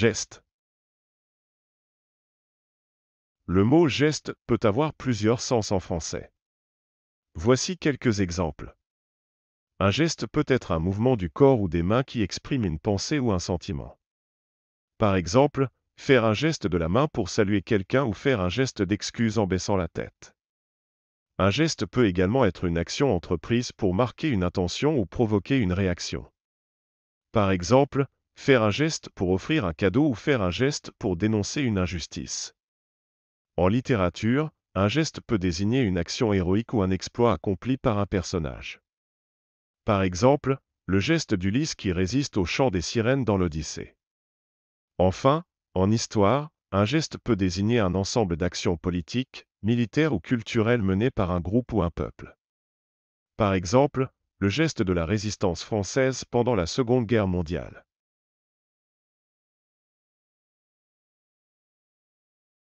Geste. Le mot geste peut avoir plusieurs sens en français. Voici quelques exemples. Un geste peut être un mouvement du corps ou des mains qui exprime une pensée ou un sentiment. Par exemple, faire un geste de la main pour saluer quelqu'un ou faire un geste d'excuse en baissant la tête. Un geste peut également être une action entreprise pour marquer une intention ou provoquer une réaction. Par exemple, faire un geste pour offrir un cadeau ou faire un geste pour dénoncer une injustice. En littérature, un geste peut désigner une action héroïque ou un exploit accompli par un personnage. Par exemple, le geste d'Ulysse qui résiste au chant des sirènes dans l'Odyssée. Enfin, en histoire, un geste peut désigner un ensemble d'actions politiques, militaires ou culturelles menées par un groupe ou un peuple. Par exemple, le geste de la résistance française pendant la Seconde Guerre mondiale.